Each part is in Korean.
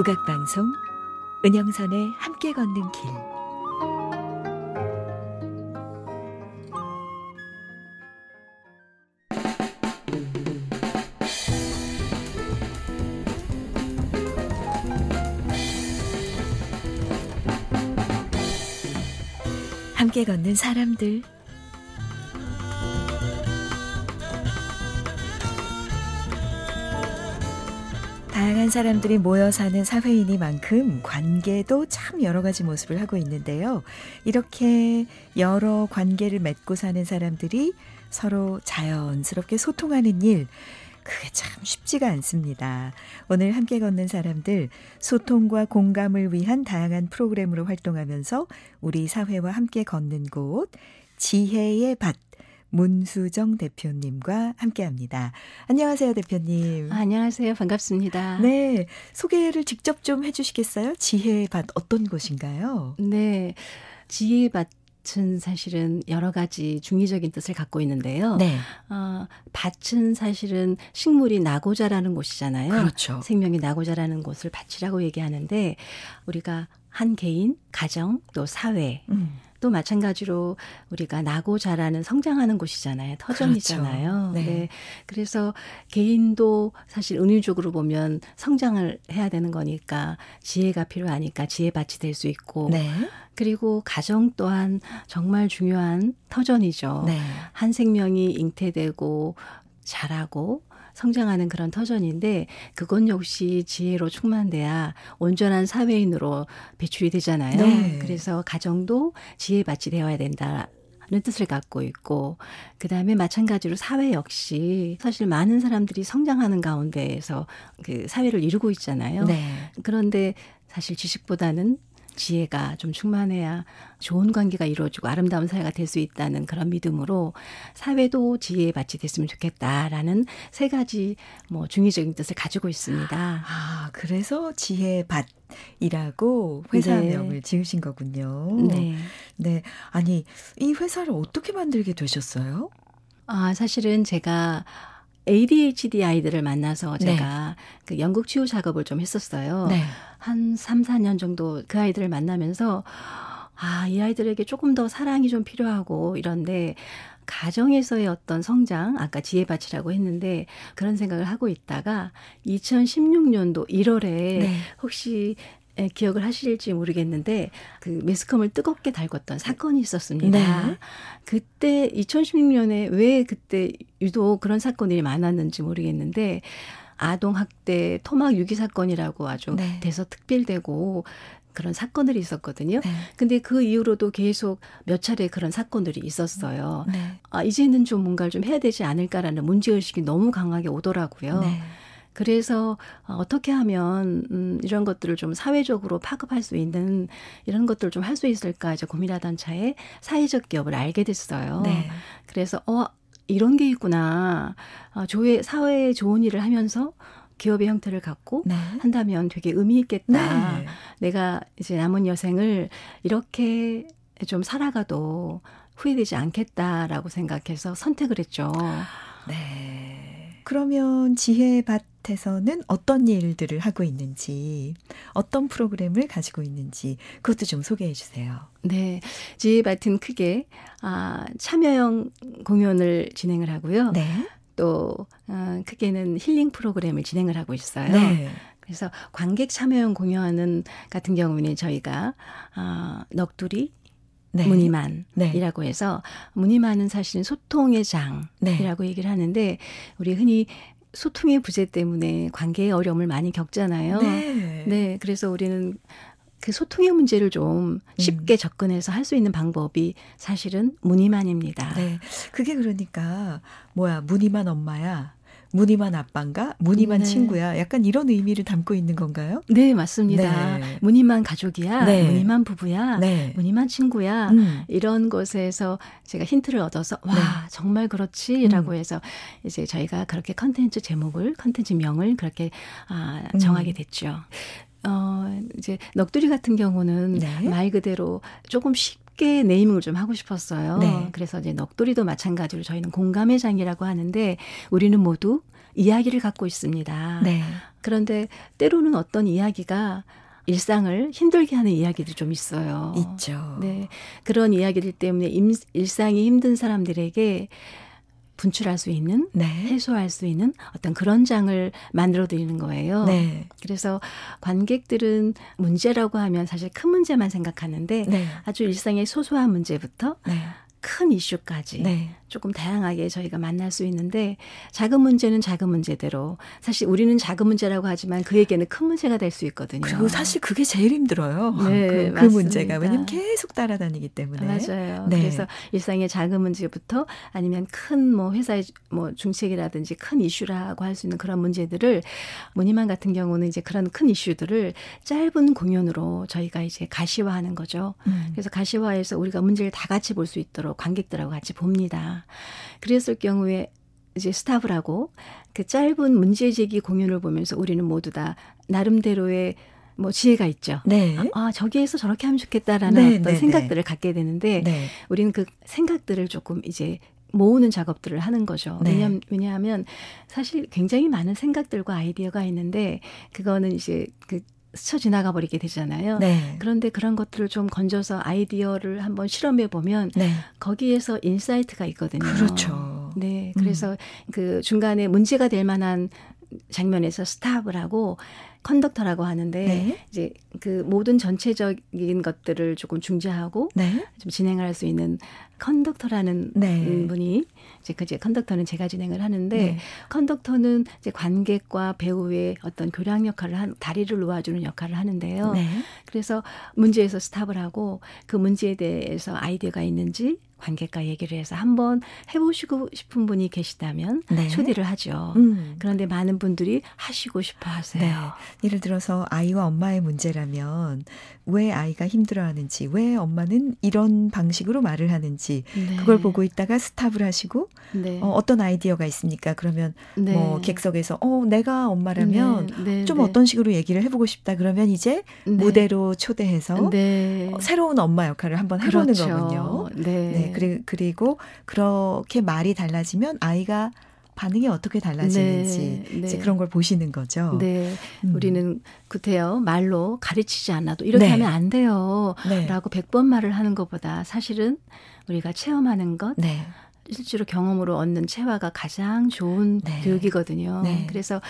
국악방송 은영선의 함께 걷는 길 함께 걷는 사람들 다양한 사람들이 모여 사는 사회이니만큼 관계도 참 여러 가지 모습을 하고 있는데요. 이렇게 여러 관계를 맺고 사는 사람들이 서로 자연스럽게 소통하는 일, 그게 참 쉽지가 않습니다. 오늘 함께 걷는 사람들, 소통과 공감을 위한 다양한 프로그램으로 활동하면서 우리 사회와 함께 걷는 곳, 지혜의 밭, 문수정 대표님과 함께합니다. 안녕하세요, 대표님. 아, 안녕하세요, 반갑습니다. 네, 소개를 직접 좀 해주시겠어요? 지혜밭 어떤 곳인가요? 네, 지혜밭. 밭은 사실은 여러 가지 중의적인 뜻을 갖고 있는데요. 네. 어, 밭은 사실은 식물이 나고 자라는 곳이잖아요. 그렇죠. 생명이 나고 자라는 곳을 밭이라고 얘기하는데 우리가 한 개인, 가정, 또 사회, 음. 또 마찬가지로 우리가 나고 자라는 성장하는 곳이잖아요. 터전이잖아요. 그렇죠. 네. 네. 그래서 개인도 사실 은유적으로 보면 성장을 해야 되는 거니까 지혜가 필요하니까 지혜밭이 될 수 있고 네. 그리고 가정 또한 정말 중요한 터전이죠. 네. 한 생명이 잉태되고 자라고 성장하는 그런 터전인데 그건 역시 지혜로 충만돼야 온전한 사회인으로 배출이 되잖아요. 네. 그래서 가정도 지혜받이 되어야 된다. 는 뜻을 갖고 있고 그다음에 마찬가지로 사회 역시 사실 많은 사람들이 성장하는 가운데에서 그 사회를 이루고 있잖아요. 네. 그런데 사실 지식보다는 지혜가 좀 충만해야 좋은 관계가 이루어지고 아름다운 사회가 될 수 있다는 그런 믿음으로 사회도 지혜의 밭이 됐으면 좋겠다라는 세 가지 뭐 중의적인 뜻을 가지고 있습니다. 아, 그래서 지혜의 밭이라고 회사명을 네. 지으신 거군요. 네. 네. 아니, 이 회사를 어떻게 만들게 되셨어요? 아, 사실은 제가 ADHD 아이들을 만나서 네. 제가 네. 그 연극 치유 작업을 좀 했었어요. 네. 한 3, 4년 정도 그 아이들을 만나면서 아, 이 아이들에게 조금 더 사랑이 좀 필요하고 이런데 가정에서의 어떤 성장, 아까 지혜밭치라고 했는데 그런 생각을 하고 있다가 2016년도 1월에 네. 혹시 예, 기억을 하실지 모르겠는데 그 매스컴을 뜨겁게 달궜던 사건이 있었습니다. 네. 그때 2016년에 왜 그때 유독 그런 사건들이 많았는지 모르겠는데 아동 학대 토막 유기 사건이라고 아주 네. 돼서 특별되고 그런 사건들이 있었거든요. 네. 근데 그 이후로도 계속 몇 차례 그런 사건들이 있었어요. 네. 아, 이제는 좀 뭔가를 좀 해야 되지 않을까라는 문제의식이 너무 강하게 오더라고요. 네. 그래서 어, 어떻게 하면 음, 이런 것들을 좀 사회적으로 파급할 수 있는 이런 것들을 좀 할 수 있을까 이제 고민하던 차에 사회적 기업을 알게 됐어요. 네. 그래서 어 이런 게 있구나. 아, 조회 사회에 좋은 일을 하면서 기업의 형태를 갖고 네. 한다면 되게 의미 있겠다. 네. 내가 이제 남은 여생을 이렇게 좀 살아가도 후회되지 않겠다라고 생각해서 선택을 했죠. 네. 그러면 지혜밭에서는 어떤 일들을 하고 있는지, 어떤 프로그램을 가지고 있는지 그것도 좀 소개해 주세요. 네. 지혜밭은 크게 아, 참여형 공연을 진행을 하고요. 네. 또 어, 크게는 힐링 프로그램을 진행을 하고 있어요. 네. 그래서 관객 참여형 공연은 같은 경우는 저희가 어, 넋두리 네. 무늬만이라고 네. 해서 무늬만은 사실은 소통의 네. 장이라고 네. 얘기를 하는데 우리 흔히 소통의 부재 때문에 관계의 어려움을 많이 겪잖아요. 네. 네 그래서 우리는 그 소통의 문제를 좀 음. 쉽게 음. 접근해서 할 수 있는 방법이 사실은 무늬만입니다. 네. 그게 그러니까 뭐야 무늬만 엄마야 무늬만 아빠인가? 무늬만 네. 친구야? 약간 이런 의미를 담고 있는 건가요? 네, 맞습니다. 네. 무늬만 가족이야? 네. 무늬만 부부야? 네. 무늬만 친구야? 음. 이런 곳에서 제가 힌트를 얻어서 와, 네. 정말 그렇지? 라고 음. 해서 이제 저희가 그렇게 컨텐츠 제목을, 컨텐츠 명을 그렇게 아, 음. 정하게 됐죠. 어, 이제 넋두리 같은 경우는 네. 말 그대로 조금 씩 새롭게 네이밍을 좀 하고 싶었어요. 네. 그래서 이제 넋두리도 마찬가지로 저희는 공감의 장이라고 하는데 우리는 모두 이야기를 갖고 있습니다. 네. 그런데 때로는 어떤 이야기가 일상을 힘들게 하는 이야기들이좀 있어요. 있죠. 네. 그런 이야기들 때문에 임, 일상이 힘든 사람들에게 분출할 수 있는 네. 해소할 수 있는 어떤 그런 장을 만들어 드리는 거예요. 네. 그래서 관객들은 문제라고 하면 사실 큰 문제만 생각하는데 네. 아주 일상의 소소한 문제부터 네. 큰 이슈까지 네. 조금 다양하게 저희가 만날 수 있는데 작은 문제는 작은 문제대로 사실 우리는 작은 문제라고 하지만 그에게는 큰 문제가 될 수 있거든요. 그리고 사실 그게 제일 힘들어요. 네, 그, 그 문제가 왜냐면 계속 따라다니기 때문에 맞아요. 네. 그래서 일상의 작은 문제부터 아니면 큰 뭐 회사의 뭐 중책이라든지 큰 이슈라고 할 수 있는 그런 문제들을 문니만 같은 경우는 이제 그런 큰 이슈들을 짧은 공연으로 저희가 이제 가시화하는 거죠. 음. 그래서 가시화해서 우리가 문제를 다 같이 볼 수 있도록 바로 관객들하고 같이 봅니다. 그랬을 경우에 이제 스탑을 하고 그 짧은 문제 제기 공연을 보면서 우리는 모두 다 나름대로의 뭐 지혜가 있죠. 네. 어? 아, 저기에서 저렇게 하면 좋겠다라는 네, 어떤 네, 네. 생각들을 갖게 되는데 네. 우리는 그 생각들을 조금 이제 모으는 작업들을 하는 거죠. 네. 왜냐, 왜냐하면 사실 굉장히 많은 생각들과 아이디어가 있는데 그거는 이제 그 스쳐 지나가 버리게 되잖아요. 네. 그런데 그런 것들을 좀 건져서 아이디어를 한번 실험해 보면 네. 거기에서 인사이트가 있거든요. 그렇죠. 네. 그래서 음. 그 중간에 문제가 될 만한 장면에서 스탑을 하고 컨덕터라고 하는데 네. 이제 그 모든 전체적인 것들을 조금 중재하고 네. 좀 진행할 수 있는 컨덕터라는 네. 음, 분이 이제 그 이제 컨덕터는 제가 진행을 하는데 네. 컨덕터는 이제 관객과 배우의 어떤 교량 역할을 한 다리를 놓아주는 역할을 하는데요. 네. 그래서 문제에서 스탑을 하고 그 문제에 대해서 아이디어가 있는지 관객과 얘기를 해서 한번 해보시고 싶은 분이 계시다면 네. 초대를 하죠. 음. 그런데 많은 분들이 하시고 싶어 하세요. 네. 예를 들어서 아이와 엄마의 문제라면 왜 아이가 힘들어하는지, 왜 엄마는 이런 방식으로 말을 하는지 네. 그걸 보고 있다가 스탑을 하시고 네. 어, 떤 아이디어가 있습니까? 그러면 네. 뭐 객석에서 어 내가 엄마라면 네. 좀 어떤 식으로 얘기를 해보고 싶다. 그러면 이제 무대로 초대해서 어, 새로운 엄마 역할을 한번 해보는 그렇죠. 거군요. 네. 네. 그리, 그리고 그렇게 말이 달라지면 아이가 반응이 어떻게 달라지는지 네, 네. 그런 걸 보시는 거죠. 네. 음. 우리는 그대요 말로 가르치지 않아도 이렇게 네. 하면 안 돼요라고 1 0번 말을 하는 것보다 사실은 우리가 체험하는 것 네. 실제로 경험으로 얻는 체화가 가장 좋은 네. 교육이거든요. 네. 그래서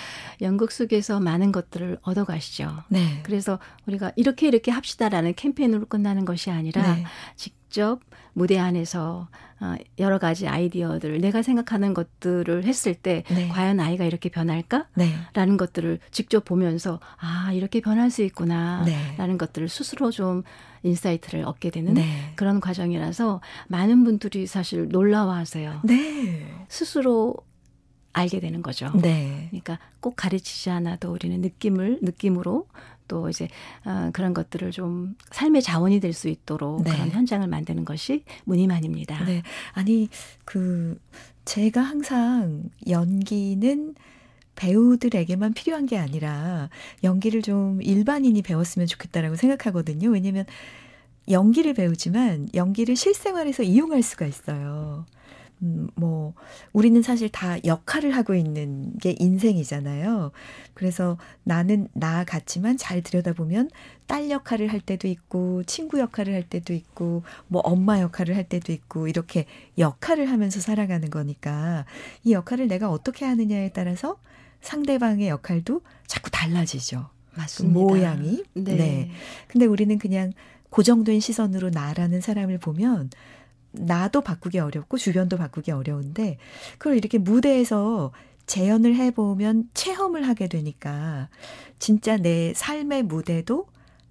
연극 속에서 많은 것들을 얻어가시죠. 네. 그래서 우리가 이렇게 이렇게 합시다라는 캠페인으로 끝나는 것이 아니라 네. 직접 무대 안에서 어, 여러 가지 아이디어들 내가 생각하는 것들을 했을 때 네. 과연 아이가 이렇게 변할까라는 네. 것들을 직접 보면서 아 이렇게 변할 수 있구나라는 네. 것들을 스스로 좀 인사이트를 얻게 되는 네. 그런 과정이라서 많은 분들이 사실 놀라워하세요. 네. 스스로 알게 되는 거죠. 네. 그러니까 꼭 가르치지 않아도 우리는 느낌을 느낌으로 또 이제 어, 그런 것들을 좀 삶의 자원이 될 수 있도록 네. 그런 현장을 만드는 것이 문늬만입니다 네. 아니 그 제가 항상 연기는 배우들에게만 필요한 게 아니라 연기를 좀 일반인이 배웠으면 좋겠다라고 생각하거든요. 왜냐면 연기를 배우지만 연기를 실생활에서 이용할 수가 있어요. 음, 뭐, 우리는 사실 다 역할을 하고 있는 게 인생이잖아요. 그래서 나는 나 같지만 잘 들여다보면 딸 역할을 할 때도 있고, 친구 역할을 할 때도 있고, 뭐 엄마 역할을 할 때도 있고, 이렇게 역할을 하면서 살아가는 거니까, 이 역할을 내가 어떻게 하느냐에 따라서 상대방의 역할도 자꾸 달라지죠. 그 맞습니다. 모양이. 네. 네. 근데 우리는 그냥 고정된 시선으로 나라는 사람을 보면 나도 바꾸기 어렵고 주변도 바꾸기 어려운데 그걸 이렇게 무대에서 재현을 해보면 체험을 하게 되니까 진짜 내 삶의 무대도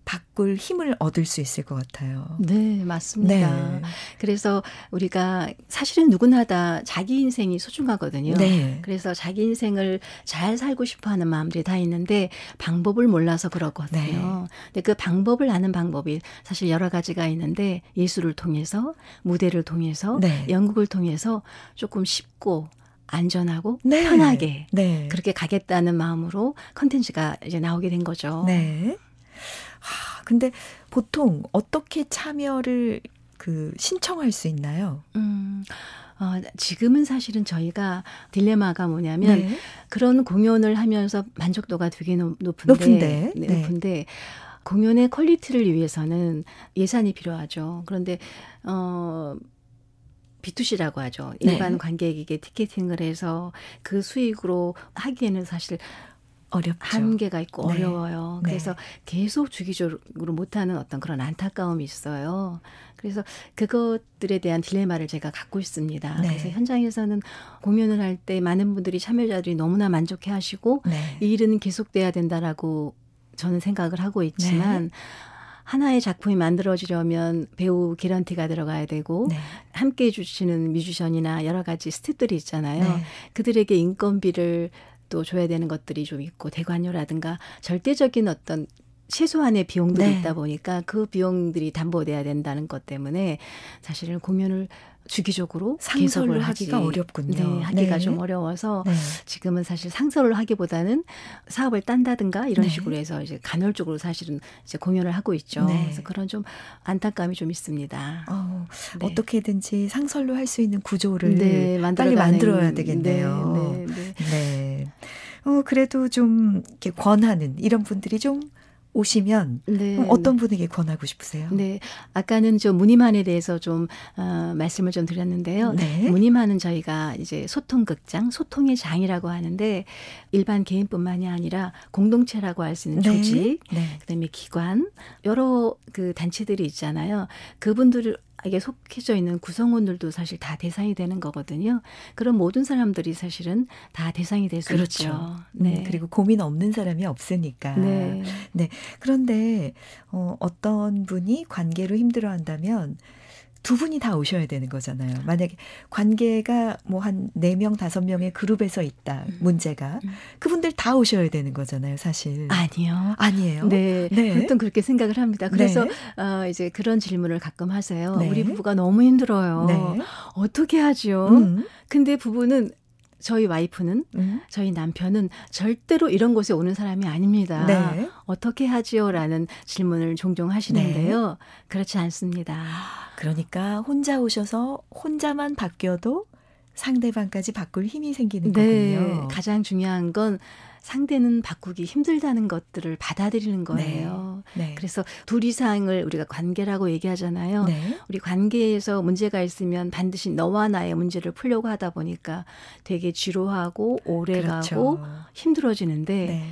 바꿀 힘을 얻을 수 있을 것 같아요. 네, 맞습니다. 네. 그래서 우리가 사실은 누구나 다 자기 인생이 소중하거든요. 네. 그래서 자기 인생을 잘 살고 싶어 하는 마음들이 다 있는데 방법을 몰라서 그렇거든요. 네. 근데 그 방법을 아는 방법이 사실 여러 가지가 있는데 예술을 통해서 무대를 통해서 네. 연극을 통해서 조금 쉽고 안전하고 네. 편하게 네. 그렇게 가겠다는 마음으로 컨텐츠가 이제 나오게 된 거죠. 네. 아, 근데 보통 어떻게 참여를 그 신청할 수 있나요? 음. 어, 지금은 사실은 저희가 딜레마가 뭐냐면 네. 그런 공연을 하면서 만족도가 되게 높은데 높은데, 네, 네, 높은데 공연의 퀄리티를 위해서는 예산이 필요하죠. 그런데 어 B2C라고 하죠. 네. 일반 관객에게 티켓팅을 해서 그 수익으로 하기에는 사실 어렵죠. 한계가 있고 네. 어려워요. 네. 그래서 네. 계속 주기적으로 못하는 어떤 그런 안타까움이 있어요. 그래서 그것들에 대한 딜레마를 제가 갖고 있습니다. 네. 그래서 현장에서는 공연을 할 때 많은 분들이 참여자들이 너무나 만족해 하시고 네. 이 일은 계속돼야 된다라고 저는 생각을 하고 있지만 네. 하나의 작품이 만들어지려면 배우 기런티가 들어가야 되고 네. 함께 해주시는 뮤지션이나 여러 가지 스태프들이 있잖아요. 네. 그들에게 인건비를 또 줘야 되는 것들이 좀 있고 대관료라든가 절대적인 어떤 최소한의 비용도 네. 있다 보니까 그 비용들이 담보돼야 된다는 것 때문에 사실은 공연을 주기적으로 상설을 하기가 어렵군요. 네, 하기가 네. 좀 어려워서 네. 지금은 사실 상설을 하기보다는 사업을 딴다든가 이런 네. 식으로 해서 이제 간헐적으로 사실은 이제 공연을 하고 있죠. 네. 그래서 그런 좀 안타까움이 좀 있습니다. 어, 네. 떻게든지 상설로 할 수 있는 구조를 빨리 만들어야 되겠네요. 네. 어, 그래도 좀 이렇게 권하는 이런 분들이 좀 오시면 네. 어떤 분에게 권하고 싶으세요? 네. 아까는 좀 무늬만에 대해서 좀 어, 말씀을 좀 드렸는데요. 네. 무늬만은 저희가 이제 소통극장, 소통의 장이라고 하는데 일반 개인뿐만이 아니라 공동체라고 할 수 있는 네. 조직, 네. 그다음에 기관, 여러 그 단체들이 있잖아요. 그분들을 에게 속해져 있는 구성원들도 사실 다 대상이 되는 거거든요. 그런 모든 사람들이 사실은 다 대상이 될수 그렇죠. 있죠. 음, 네. 그리고 고민 없는 사람이 없으니까. 네. 네. 그런데 어, 어떤 분이 관계로 힘들어한다면 두 분이 다 오셔야 되는 거잖아요. 만약에 관계가 뭐 한4명5 명의 그룹에서 있다 음. 문제가 음. 그분들 다 오셔야 되는 거잖아요, 사실. 아니요. 아니에요. 네. 네. 보통 그렇게 생각을 합니다. 그래서 네. 어, 이제 그런 질문을 가끔 하세요. 네. 우리 부부가 너무 힘들어요. 네. 어떻게 하죠? 음. 근데 부부는 저희 와이프는 음. 저희 남편은 절대로 이런 곳에 오는 사람이 아닙니다. 네. 어떻게 하지요라는 질문을 종종 하시는데요. 네. 그렇지 않습니다. 그러니까 혼자 오셔서 혼자만 바뀌어도 상대방까지 바꿀 힘이 생기는 네. 거군요. 가장 중요한 건 상대는 바꾸기 힘들다는 것들을 받아들이는 네. 거예요. 네. 네. 그래서 둘 이상을 우리가 관계라고 얘기하잖아요. 네. 우리 관계에서 문제가 있으면 반드시 너와 나의 문제를 풀려고 하다 보니까 되게 지루하고 오래 그렇죠. 고 힘들어지는데 네.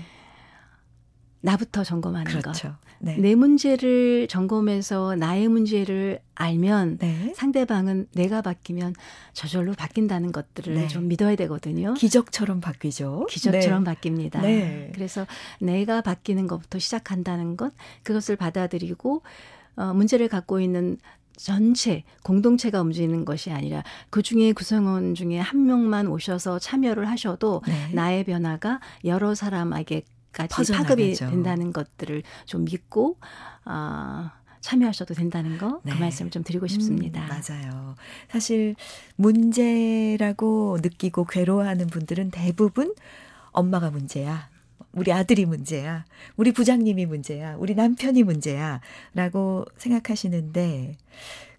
나부터 점검하는 그렇죠. 것. 네. 내 문제를 점검해서 나의 문제를 알면 네. 상대방은 내가 바뀌면 저절로 바뀐다는 것들을 네. 좀 믿어야 되거든요. 기적처럼 바뀌죠. 기적처럼 네. 바뀝니다. 네. 그래서 내가 바뀌는 것부터 시작한다는 것, 그것을 받아들이고 어, 문제를 갖고 있는 전체 공동체가 움직이는 것이 아니라 그 중에 구성원 중에 한 명만 오셔서 참여를 하셔도 네. 나의 변화가 여러 사람에게 까지 파급이 된다는 것들을 좀 믿고 아 참여하셔도 된다는 거그 네. 말씀을 좀 드리고 싶습니다. 음, 맞아요. 사실 문제라고 느끼고 괴로워하는 분들은 대부분 엄마가 문제야. 우리 아들이 문제야. 우리 부장님이 문제야. 우리 남편이 문제야. 라고 생각하시는데,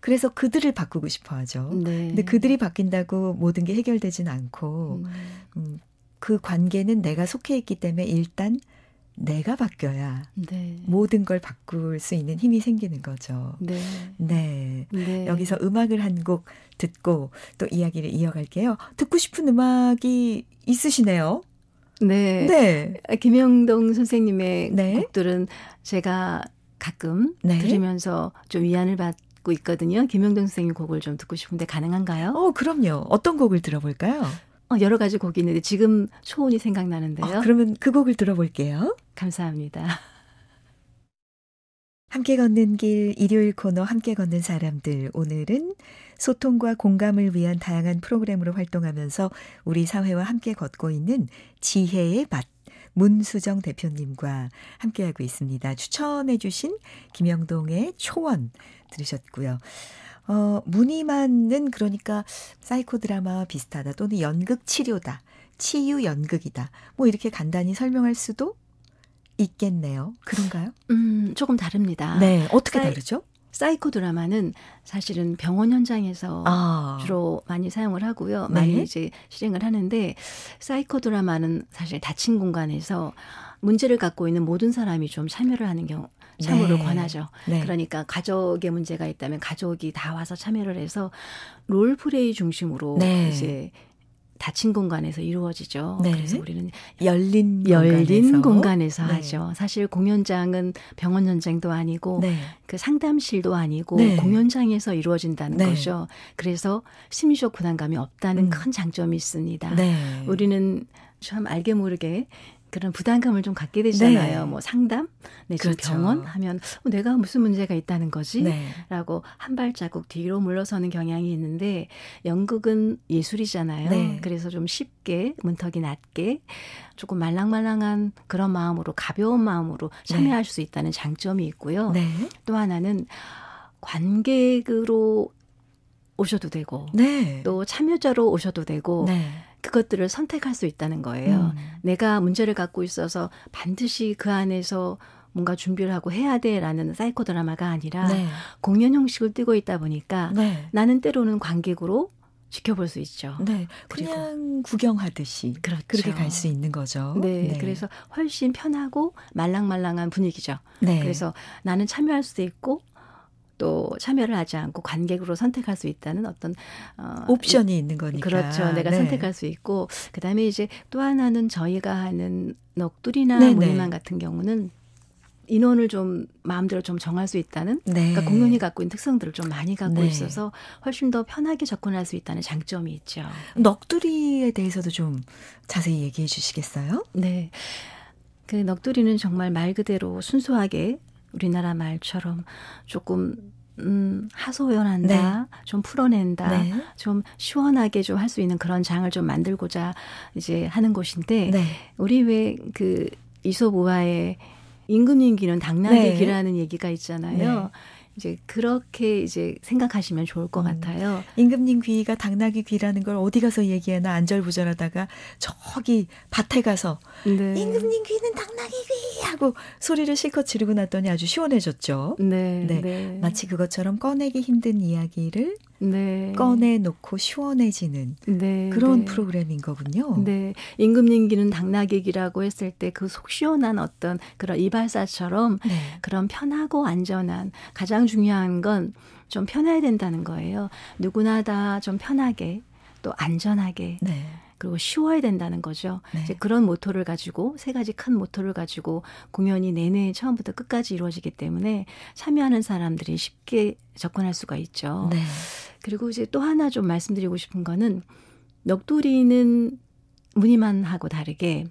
그래서 그들을 바꾸고 싶어 하죠. 네. 근데 그들이 바뀐다고 모든 게 해결되진 않고, 음, 음그 관계는 내가 속해 있기 때문에 일단 내가 바뀌어야 네. 모든 걸 바꿀 수 있는 힘이 생기는 거죠. 네. 네. 네. 여기서 음악을 한 곡 듣고 또 이야기를 이어갈게요. 듣고 싶은 음악이 있으시네요. 네. 네. 김영동 선생님의 네. 곡들은 제가 가끔 네. 들으면서 좀 위안을 받 있거든요. 김영동 선생님 곡을 좀 듣고 싶은데 가능한가요? 어, 그럼요. 어떤 곡을 들어볼까요? 어, 여러 가지 곡이 있는데 지금 초원이 생각나는데요. 어, 그러면 그 곡을 들어볼게요. 감사합니다. 함께 걷는 길 일요일 코너 함께 걷는 사람들 오늘은 소통과 공감을 위한 다양한 프로그램으로 활동하면서 우리 사회와 함께 걷고 있는 지혜의 맛 문수정 대표님과 함께하고 있습니다. 추천해 주신 김영동의 초원 들으셨고요. 어, 무늬만은 그러니까 사이코 드라마와 비슷하다 또는 연극 치료다. 치유 연극이다. 뭐 이렇게 간단히 설명할 수도 있겠네요. 그런가요? 음, 조금 다릅니다. 네, 어떻게 사이, 다르죠? 사이코 드라마는 사실은 병원 현장에서 아. 주로 많이 사용을 하고요. 네. 많이 이제 실행을 하는데 사이코 드라마는 사실 닫힌 공간에서 문제를 갖고 있는 모든 사람이 좀 참여를 하는 경우 참여를 네. 권하죠. 네. 그러니까 가족의 문제가 있다면 가족이 다 와서 참여를 해서 롤플레이 중심으로 네. 이제 닫힌 공간에서 이루어지죠. 네. 그래서 우리는 열린 열린 공간에서, 공간에서 네. 하죠. 사실 공연장은 병원 현장도 아니고 네. 그 상담실도 아니고 네. 공연장에서 이루어진다는 네. 거죠. 그래서 심리적 부담감이 없다는 음. 큰 장점이 있습니다. 네. 우리는 참 알게 모르게 그런 부담감을 좀 갖게 되잖아요. 네. 뭐 상담, 네, 그렇 병원 하면 어, 내가 무슨 문제가 있다는 거지?라고 네. 한 발자국 뒤로 물러서는 경향이 있는데 연극은 예술이잖아요. 네. 그래서 좀 쉽게 문턱이 낮게 조금 말랑말랑한 그런 마음으로 가벼운 마음으로 네. 참여할 수 있다는 장점이 있고요. 네. 또 하나는 관객으로 오셔도 되고 네. 또 참여자로 오셔도 되고 네. 그것들을 선택할 수 있다는 거예요. 음. 내가 문제를 갖고 있어서 반드시 그 안에서 뭔가 준비를 하고 해야 돼라는 사이코 드라마가 아니라 네. 공연 형식을 띄고 있다 보니까 네. 나는 때로는 관객으로 지켜볼 수 있죠. 네, 그냥 구경하듯이 그렇죠. 그렇게 갈 수 있는 거죠. 네, 네, 그래서 훨씬 편하고 말랑말랑한 분위기죠. 네. 그래서 나는 참여할 수도 있고 또 참여를 하지 않고 관객으로 선택할 수 있다는 어떤 어, 옵션이 있는 거니까 그렇죠. 내가 네. 선택할 수 있고 그다음에 이제 또 하나는 저희가 하는 넋두리나 네네. 네. 만 같은 경우는 인원을 좀 마음대로 좀 정할 수 있다는 네. 그러니까 공연이 갖고 있는 특성들을 좀 많이 갖고 네. 있어서 훨씬 더 편하게 접근할 수 있다는 장점이 있죠. 넋두리에 대해서도 좀 자세히 얘기해 주시겠어요? 네. 그 넋두리는 정말 말 그대로 순수하게 우리나라 말처럼 조금 음, 하소연한다, 네. 좀 풀어낸다, 네. 좀 시원하게 좀 할 수 있는 그런 장을 좀 만들고자 이제 하는 곳인데, 네. 우리 왜 그 이솝 우화의 임금님기는 당나귀기라는 네. 얘기가 있잖아요. 네. 이제 그렇게 이제 생각하시면 좋을 것 음. 같아요. 임금님 귀가 당나귀 귀라는 걸 어디 가서 얘기하나 안절부절하다가 저기 밭에 가서 네. 임금님 귀는 당나귀 귀 하고 소리를 실컷 지르고 났더니 아주 시원해졌죠. 네, 네. 네. 마치 그것처럼 꺼내기 힘든 이야기를 네. 꺼내놓고 시원해지는 네, 그런 네. 프로그램인 거군요. 네. 임금님기는 당나귀기라고 했을 때 그 속 시원한 어떤 그런 이발사처럼 네. 그런 편하고 안전한 가장 중요한 건 좀 편해야 된다는 거예요. 누구나 다 좀 편하게 또 안전하게. 네. 그리고 쉬워야 된다는 거죠. 네. 이제 그런 모토를 가지고 세 가지 큰 모토를 가지고 공연이 내내 처음부터 끝까지 이루어지기 때문에 참여하는 사람들이 쉽게 접근할 수가 있죠. 네. 그리고 이제 또 하나 좀 말씀드리고 싶은 거는 넋두리는 무늬만 하고 다르게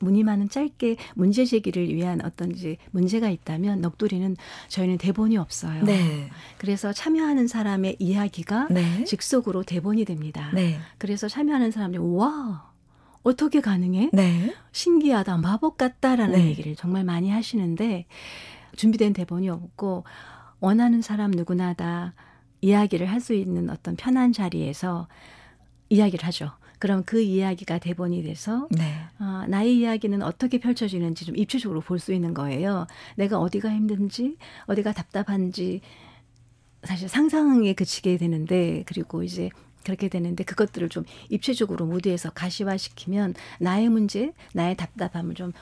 문의만은 짧게 문제 제기를 위한 어떤 이제 문제가 있다면 넋두리는 저희는 대본이 없어요. 네. 그래서 참여하는 사람의 이야기가 네. 즉석으로 대본이 됩니다. 네. 그래서 참여하는 사람들이 와 어떻게 가능해? 네. 신기하다 마법 같다라는 네. 얘기를 정말 많이 하시는데 준비된 대본이 없고 원하는 사람 누구나 다 이야기를 할 수 있는 어떤 편한 자리에서 이야기를 하죠. 그럼 그 이야기가 대본이 돼서 네. 어, 나의 이야기는 어떻게 펼쳐지는지 좀 입체적으로 볼 수 있는 거예요. 내가 어디가 힘든지 어디가 답답한지 사실 상상에 그치게 되는데 그리고 이제 그렇게 되는데 그것들을 좀 입체적으로 무대에서 가시화시키면 나의 문제, 나의 답답함을 좀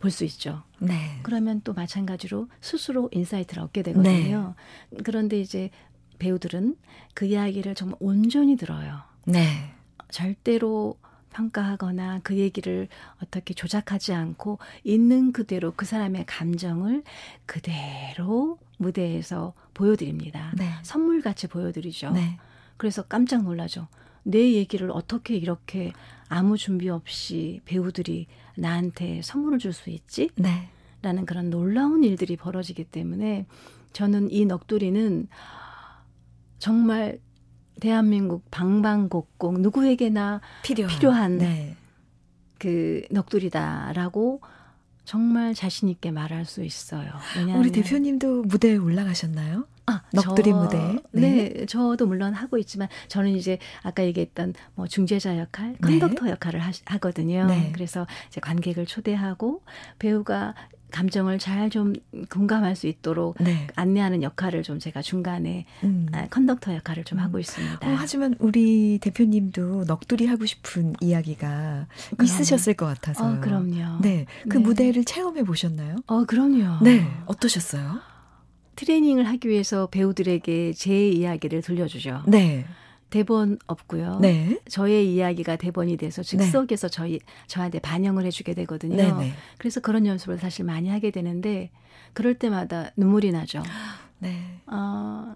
볼 수 있죠. 네. 그러면 또 마찬가지로 스스로 인사이트를 얻게 되거든요. 네. 그런데 이제 배우들은 그 이야기를 정말 온전히 들어요. 네. 절대로 평가하거나 그 얘기를 어떻게 조작하지 않고 있는 그대로 그 사람의 감정을 그대로 무대에서 보여드립니다. 네. 선물 같이 보여드리죠. 네. 그래서 깜짝 놀라죠. 내 얘기를 어떻게 이렇게 아무 준비 없이 배우들이 나한테 선물을 줄 수 있지? 네. 라는 그런 놀라운 일들이 벌어지기 때문에 저는 이 넋두리는 정말 대한민국 방방곡곡 누구에게나 필요한, 필요한 네. 그 넋두리다라고 정말 자신 있게 말할 수 있어요. 우리 대표님도 무대에 올라가셨나요? 아, 넋두리 무대. 네. 네. 저도 물론 하고 있지만 저는 이제 아까 얘기했던 뭐 중재자 역할, 네. 컨덕터 네. 역할을 하, 거든요 네. 그래서 이제 관객을 초대하고 배우가 감정을 잘 좀 공감할 수 있도록 네. 안내하는 역할을 좀 제가 중간에 음. 아, 컨덕터 역할을 좀 음. 하고 있습니다. 어, 하지만 우리 대표님도 넋두리 하고 싶은 이야기가 그럼요. 있으셨을 것 같아서. 어, 그럼요. 네. 그 네. 무대를 체험해 보셨나요? 어, 그럼요. 네. 어떠셨어요? 트레이닝을 하기 위해서 배우들에게 제 이야기를 들려주죠. 네. 대본 없고요. 네. 저의 이야기가 대본이 돼서 즉석에서 네. 저희 저한테 반영을 해주게 되거든요. 네네. 네. 그래서 그런 연습을 사실 많이 하게 되는데 그럴 때마다 눈물이 나죠. 네. 어,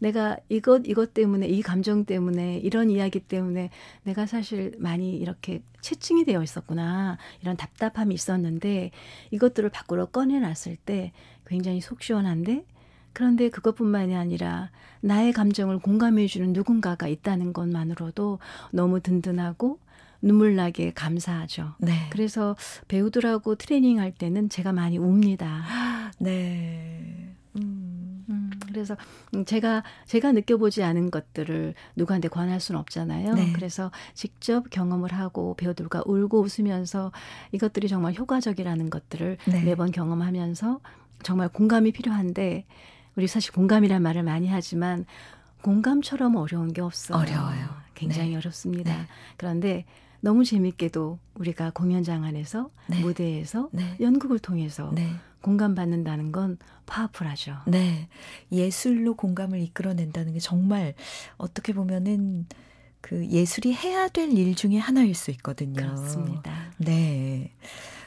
내가 이것 이것 때문에 이 감정 때문에 이런 이야기 때문에 내가 사실 많이 이렇게 채증이 되어 있었구나 이런 답답함이 있었는데 이것들을 밖으로 꺼내놨을 때 굉장히 속 시원한데 그런데 그것뿐만이 아니라 나의 감정을 공감해주는 누군가가 있다는 것만으로도 너무 든든하고 눈물 나게 감사하죠. 네. 그래서 배우들하고 트레이닝할 때는 제가 많이 웁니다. 네. 음. 음, 그래서 제가 제가 느껴보지 않은 것들을 누구한테 권할 수는 없잖아요. 네. 그래서 직접 경험을 하고 배우들과 울고 웃으면서 이것들이 정말 효과적이라는 것들을 네. 매번 경험하면서 정말 공감이 필요한데 우리 사실 공감이란 말을 많이 하지만 공감처럼 어려운 게 없어요. 어려워요. 굉장히 네. 어렵습니다. 네. 그런데 너무 재밌게도 우리가 공연장 안에서 네. 무대에서 네. 연극을 통해서 네. 공감받는다는 건 파워풀하죠. 네. 예술로 공감을 이끌어낸다는 게 정말 어떻게 보면은 그 예술이 해야 될 일 중에 하나일 수 있거든요. 그렇습니다. 네.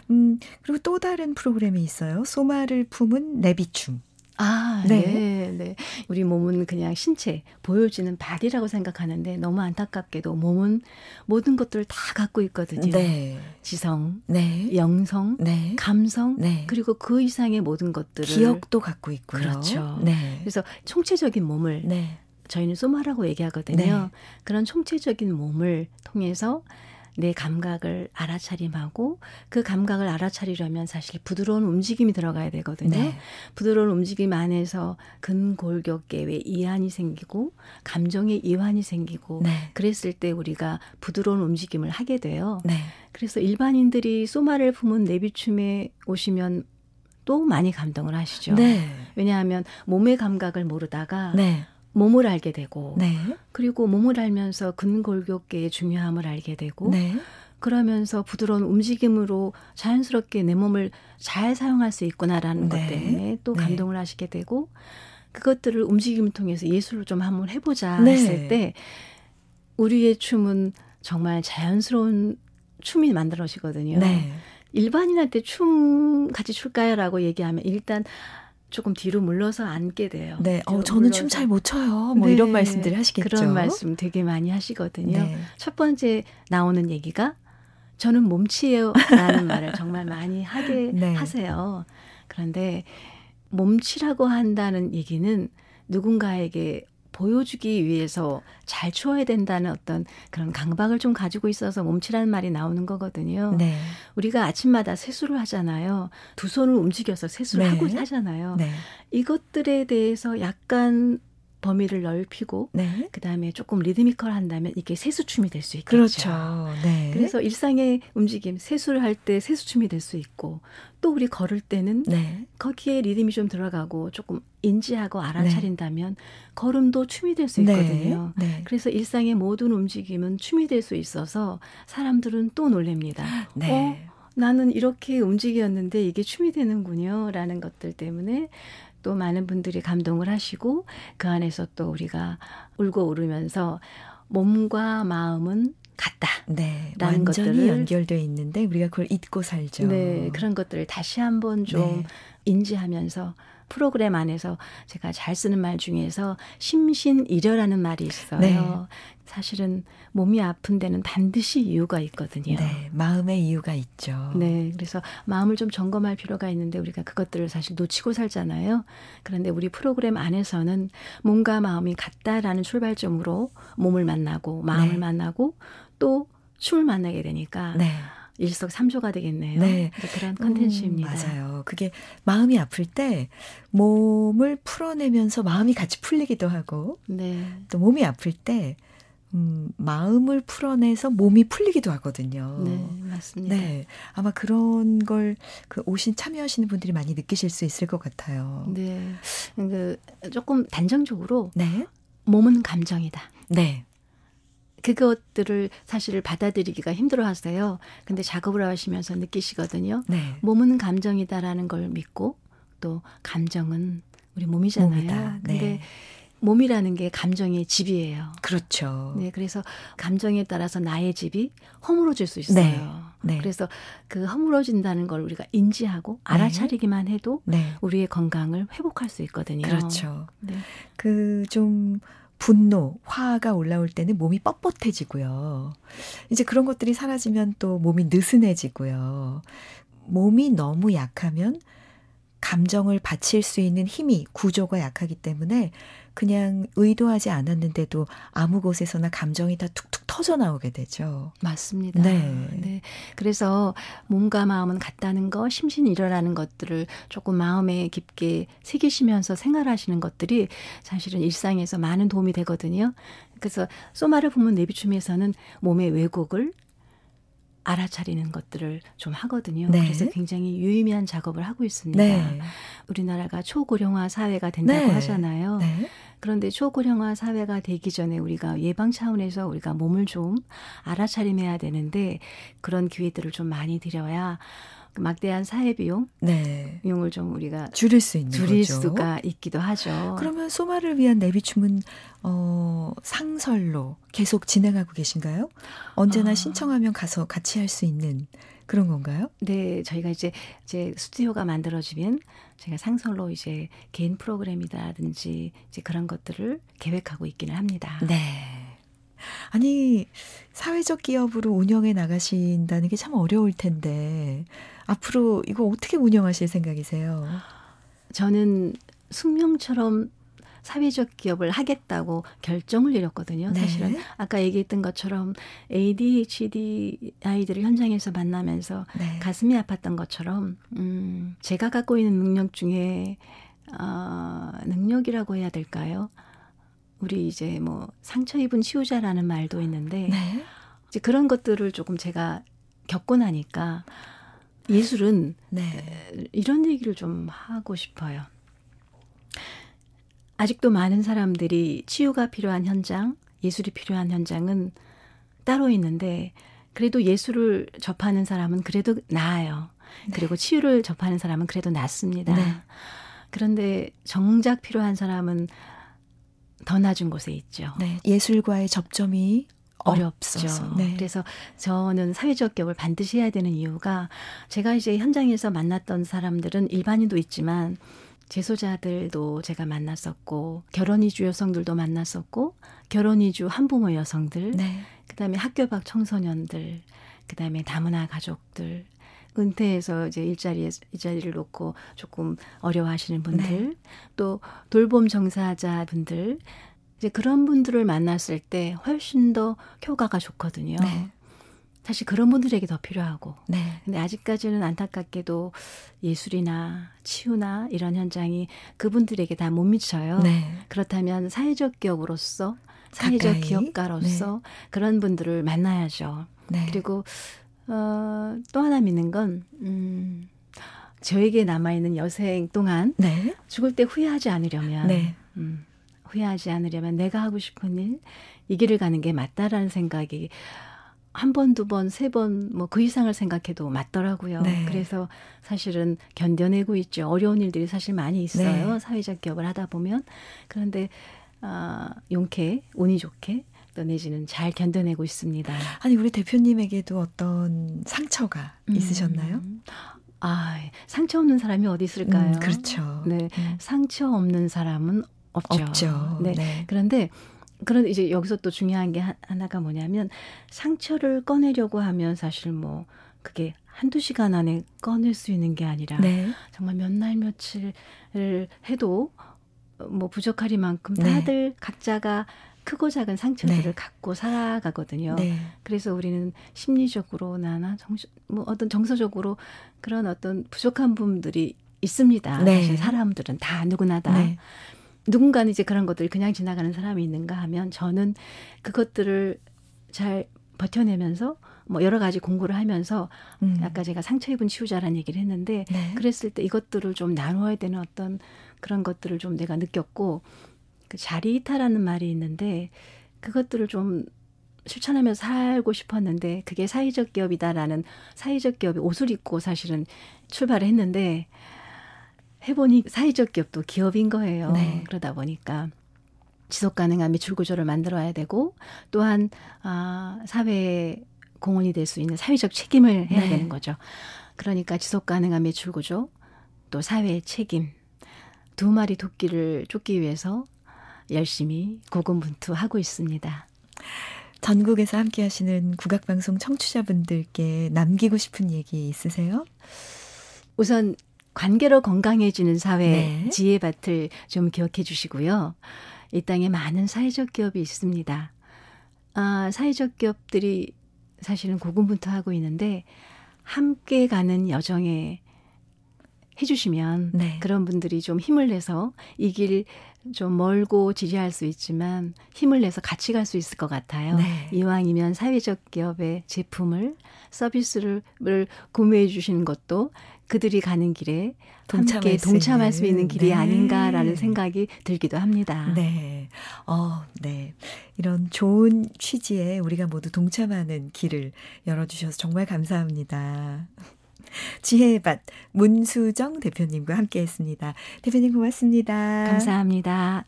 음, 그리고 또 다른 프로그램이 있어요. 소마를 품은 내비춤. 아, 네. 네. 네, 우리 몸은 그냥 신체, 보여지는 바디라고 생각하는데 너무 안타깝게도 몸은 모든 것들을 다 갖고 있거든요. 네. 지성, 네. 영성, 네. 감성, 네. 그리고 그 이상의 모든 것들을 기억도 갖고 있고요. 그렇죠. 네. 그래서 총체적인 몸을 네. 저희는 소마라고 얘기하거든요. 네. 그런 총체적인 몸을 통해서 내 감각을 알아차림하고 그 감각을 알아차리려면 사실 부드러운 움직임이 들어가야 되거든요. 네. 부드러운 움직임 안에서 근골격계에 이완이 생기고 감정의 이완이 생기고 네. 그랬을 때 우리가 부드러운 움직임을 하게 돼요. 네. 그래서 일반인들이 소마를 품은 내비춤에 오시면 또 많이 감동을 하시죠. 네. 왜냐하면 몸의 감각을 모르다가 네. 몸을 알게 되고 네. 그리고 몸을 알면서 근골격계의 중요함을 알게 되고 네. 그러면서 부드러운 움직임으로 자연스럽게 내 몸을 잘 사용할 수 있구나라는 네. 것 때문에 또 네. 감동을 하시게 되고 그것들을 움직임을 통해서 예술로 좀 한번 해보자 네. 했을 때 우리의 춤은 정말 자연스러운 춤이 만들어지거든요. 네. 일반인한테 춤 같이 출까요라고 얘기하면 일단 조금 뒤로 물러서 앉게 돼요. 네. 어, 저는 춤 잘 못 춰요. 뭐 네. 이런 말씀들 하시겠죠. 그런 말씀 되게 많이 하시거든요. 네. 첫 번째 나오는 얘기가 저는 몸치예요라는 말을 정말 많이 하게 네. 하세요. 그런데 몸치라고 한다는 얘기는 누군가에게 보여주기 위해서 잘 추어야 된다는 어떤 그런 강박을 좀 가지고 있어서 몸치라는 말이 나오는 거거든요. 네. 우리가 아침마다 세수를 하잖아요. 두 손을 움직여서 세수를 네. 하고 하잖아요. 네. 이것들에 대해서 약간 범위를 넓히고 네. 그다음에 조금 리드미컬한다면 이게 세수춤이 될 수 있겠죠. 그렇죠. 네. 그래서 일상의 움직임, 세수를 할 때 세수춤이 될 수 있고 또 우리 걸을 때는 네. 거기에 리듬이 좀 들어가고 조금 인지하고 알아차린다면 네. 걸음도 춤이 될수 네. 있거든요. 네. 그래서 일상의 모든 움직임은 춤이 될 수 있어서 사람들은 또 놀랍니다. 네. 어? 나는 이렇게 움직였는데 이게 춤이 되는군요. 라는 것들 때문에 또 많은 분들이 감동을 하시고 그 안에서 또 우리가 울고 울으면서 몸과 마음은 같다. 네, 완전히 것들을, 연결돼 있는데 우리가 그걸 잊고 살죠. 네, 그런 것들을 다시 한번 좀 네. 인지하면서 프로그램 안에서 제가 잘 쓰는 말 중에서 심신이려라는 말이 있어요. 네. 사실은 몸이 아픈 데는 반드시 이유가 있거든요. 네, 마음의 이유가 있죠. 네, 그래서 마음을 좀 점검할 필요가 있는데 우리가 그것들을 사실 놓치고 살잖아요. 그런데 우리 프로그램 안에서는 몸과 마음이 같다라는 출발점으로 몸을 만나고 마음을 네. 만나고 또 춤을 만나게 되니까 네. 일석삼조가 되겠네요. 네. 네. 그런 컨텐츠입니다. 음, 맞아요. 그게 마음이 아플 때 몸을 풀어내면서 마음이 같이 풀리기도 하고 네. 또 몸이 아플 때 음, 마음을 풀어내서 몸이 풀리기도 하거든요. 네, 맞습니다. 네. 아마 그런 걸그 오신 참여하시는 분들이 많이 느끼실 수 있을 것 같아요. 네. 그 조금 단정적으로 네. 몸은 감정이다. 네. 그것들을 사실 을 받아들이기가 힘들어 하세요. 근데 작업을 하시면서 느끼시거든요. 네. 몸은 감정이다라는 걸 믿고 또 감정은 우리 몸이잖아요. 몸이다. 네. 근데 몸이라는 게 감정의 집이에요. 그렇죠. 네, 그래서 감정에 따라서 나의 집이 허물어질 수 있어요. 네. 네. 그래서 그 허물어진다는 걸 우리가 인지하고 네. 알아차리기만 해도 네. 우리의 건강을 회복할 수 있거든요. 그렇죠. 네. 그좀 분노, 화가 올라올 때는 몸이 뻣뻣해지고요. 이제 그런 것들이 사라지면 또 몸이 느슨해지고요. 몸이 너무 약하면 감정을 바칠 수 있는 힘이 구조가 약하기 때문에 그냥 의도하지 않았는데도 아무 곳에서나 감정이 다 툭툭 터져 나오게 되죠. 맞습니다. 네. 네. 그래서 몸과 마음은 같다는 거, 심신이 일어나는 것들을 조금 마음에 깊게 새기시면서 생활하시는 것들이 사실은 일상에서 많은 도움이 되거든요. 그래서 소마를 보면 내비춤에서는 몸의 왜곡을 알아차리는 것들을 좀 하거든요. 네. 그래서 굉장히 유의미한 작업을 하고 있습니다. 네. 우리나라가 초고령화 사회가 된다고 네. 하잖아요. 네. 그런데 초고령화 사회가 되기 전에 우리가 예방 차원에서 우리가 몸을 좀 알아차림해야 되는데 그런 기회들을 좀 많이 드려야 막대한 사회 비용, 네. 비용을 좀 우리가 줄일 수 있는 줄일 거죠. 수가 있기도 하죠. 그러면 소마를 위한 내비춤은 어, 상설로 계속 진행하고 계신가요? 언제나 아. 신청하면 가서 같이 할 수 있는 그런 건가요? 네, 저희가 이제 이제 스튜디오가 만들어지면 제가 상설로 이제 개인 프로그램이라든지 이제 그런 것들을 계획하고 있기는 합니다. 네. 아니, 사회적 기업으로 운영해 나가신다는 게 참 어려울 텐데, 앞으로 이거 어떻게 운영하실 생각이세요? 저는 숙명처럼 사회적 기업을 하겠다고 결정을 내렸거든요. 네. 사실은 아까 얘기했던 것처럼 ADHD 아이들을 현장에서 만나면서 네. 가슴이 아팠던 것처럼 음, 제가 갖고 있는 능력 중에 어, 능력이라고 해야 될까요? 우리 이제 뭐 상처 입은 치우자라는 말도 있는데 네. 이제 그런 것들을 조금 제가 겪고 나니까 예술은 네. 이런 얘기를 좀 하고 싶어요. 아직도 많은 사람들이 치유가 필요한 현장, 예술이 필요한 현장은 따로 있는데 그래도 예술을 접하는 사람은 그래도 나아요. 네. 그리고 치유를 접하는 사람은 그래도 낫습니다. 네. 그런데 정작 필요한 사람은 더 낮은 곳에 있죠. 네. 예술과의 접점이 어렵죠. 네. 그래서 저는 사회적 격을 반드시 해야 되는 이유가 제가 이제 현장에서 만났던 사람들은 일반인도 있지만 재소자들도 제가 만났었고 결혼 이주 여성들도 만났었고 결혼 이주 한부모 여성들 네. 그다음에 학교 밖 청소년들 그다음에 다문화 가족들 은퇴해서 이제 일자리에 일자리를 놓고 조금 어려워하시는 네. 분들, 네. 또 돌봄 정사자 분들 이제 그런 분들을 만났을 때 훨씬 더 효과가 좋거든요. 네. 사실 그런 분들에게 더 필요하고. 네. 근데 아직까지는 안타깝게도 예술이나 치유나 이런 현장이 그분들에게 다 못 미쳐요. 네. 그렇다면 사회적 기업으로서 사회적 가까이? 기업가로서 네. 그런 분들을 만나야죠. 네. 그리고 어, 또 하나 믿는 건, 음, 저에게 남아있는 여생 동안 네. 죽을 때 후회하지 않으려면, 네. 음, 후회하지 않으려면 내가 하고 싶은 일, 이 길을 가는 게 맞다라는 생각이 한 번, 두 번, 세 번, 뭐 그 이상을 생각해도 맞더라고요. 네. 그래서 사실은 견뎌내고 있죠. 어려운 일들이 사실 많이 있어요. 네. 사회적 기업을 하다 보면. 그런데, 아, 용케, 운이 좋게 또 내지는 잘 견뎌내고 있습니다. 아니 우리 대표님에게도 어떤 상처가 음. 있으셨나요? 아 상처 없는 사람이 어디 있을까요? 음, 그렇죠. 네 음. 상처 없는 사람은 없죠. 없죠. 네. 네. 그런데 그런 이제 여기서 또 중요한 게 하나가 뭐냐면 상처를 꺼내려고 하면 사실 뭐 그게 한두 시간 안에 꺼낼 수 있는 게 아니라 네. 정말 몇 날 며칠을 해도 뭐 부족하리만큼 네. 다들 네. 각자가 크고 작은 상처들을 네. 갖고 살아가거든요. 네. 그래서 우리는 심리적으로나 정신, 뭐 어떤 정서적으로 그런 어떤 부족한 부분들이 있습니다. 네. 사실 사람들은 다 누구나 다. 네. 누군가는 이제 그런 것들 그냥 지나가는 사람이 있는가 하면 저는 그것들을 잘 버텨내면서 뭐 여러 가지 공부를 하면서 음. 아까 제가 상처 입은 치유자라는 얘기를 했는데 네. 그랬을 때 이것들을 좀나눠야 되는 어떤 그런 것들을 좀 내가 느꼈고 그 자리 이타라는 말이 있는데 그것들을 좀실천하면서 살고 싶었는데 그게 사회적 기업이다라는 사회적 기업이 옷을 입고 사실은 출발을 했는데 해보니 사회적 기업도 기업인 거예요. 네. 그러다 보니까 지속 가능한 매출 구조를 만들어야 되고 또한 아, 사회에 공헌이 될 수 있는 사회적 책임을 해야 네. 되는 거죠. 그러니까 지속 가능한 매출 구조 또 사회의 책임 두 마리 도끼를 쫓기 위해서 열심히 고군분투하고 있습니다. 전국에서 함께 하시는 국악방송 청취자분들께 남기고 싶은 얘기 있으세요? 우선 관계로 건강해지는 사회 네. 지혜밭을 좀 기억해 주시고요. 이 땅에 많은 사회적 기업이 있습니다. 아, 사회적 기업들이 사실은 고군분투하고 있는데 함께 가는 여정에 해주시면 네. 그런 분들이 좀 힘을 내서 이 길 좀 멀고 지지할 수 있지만 힘을 내서 같이 갈 수 있을 것 같아요. 네. 이왕이면 사회적 기업의 제품을 서비스를 구매해 주시는 것도 그들이 가는 길에 함께 동참할 수 있는 길이 네. 아닌가라는 생각이 들기도 합니다. 네. 어, 네. 이런 좋은 취지에 우리가 모두 동참하는 길을 열어주셔서 정말 감사합니다. 지혜의 밭 문수정 대표님과 함께했습니다. 대표님 고맙습니다. 감사합니다.